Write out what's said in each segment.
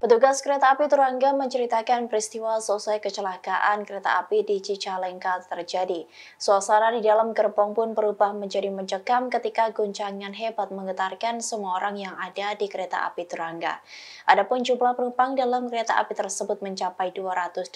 Petugas kereta api Turangga menceritakan peristiwa selesai kecelakaan kereta api di Cicalengka terjadi. Suasana di dalam gerbong pun berubah menjadi mencekam ketika guncangan hebat menggetarkan semua orang yang ada di kereta api Turangga. Adapun jumlah penumpang dalam kereta api tersebut mencapai 287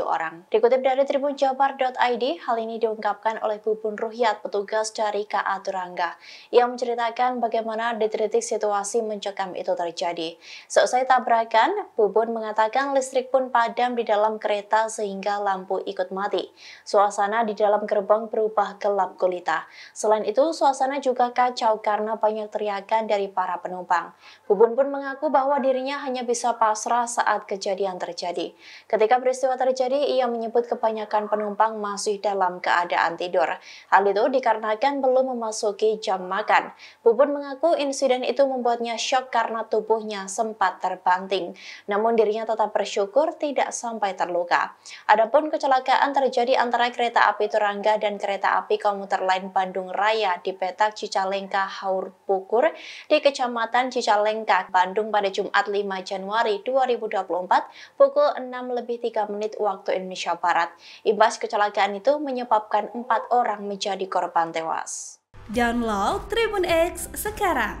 orang. Dikutip dari tribunjabar.id, hal ini diungkapkan oleh Bubun Ruhyat, petugas dari KA Turangga, yang menceritakan bagaimana detik-detik situasi mencekam itu terjadi. Selesai tabrakan, Bubun mengatakan listrik pun padam di dalam kereta sehingga lampu ikut mati. Suasana di dalam gerbong berubah gelap gulita. Selain itu, suasana juga kacau karena banyak teriakan dari para penumpang. Bubun pun mengaku bahwa dirinya hanya bisa pasrah saat kejadian terjadi. Ketika peristiwa terjadi, ia menyebut kebanyakan penumpang masih dalam keadaan tidur. Hal itu dikarenakan belum memasuki jam makan. Bubun mengaku insiden itu membuatnya shock karena tubuhnya sempat terbang terbanting. Namun dirinya tetap bersyukur tidak sampai terluka. Adapun kecelakaan terjadi antara kereta api Turangga dan kereta api komuter lain Bandung Raya di petak Cicalengka Haur Pukur di Kecamatan Cicalengka, Bandung pada Jumat 5 Januari 2024 pukul 6 lebih 3 menit waktu Indonesia Barat. Ibas kecelakaan itu menyebabkan empat orang menjadi korban tewas. Download Tribun X sekarang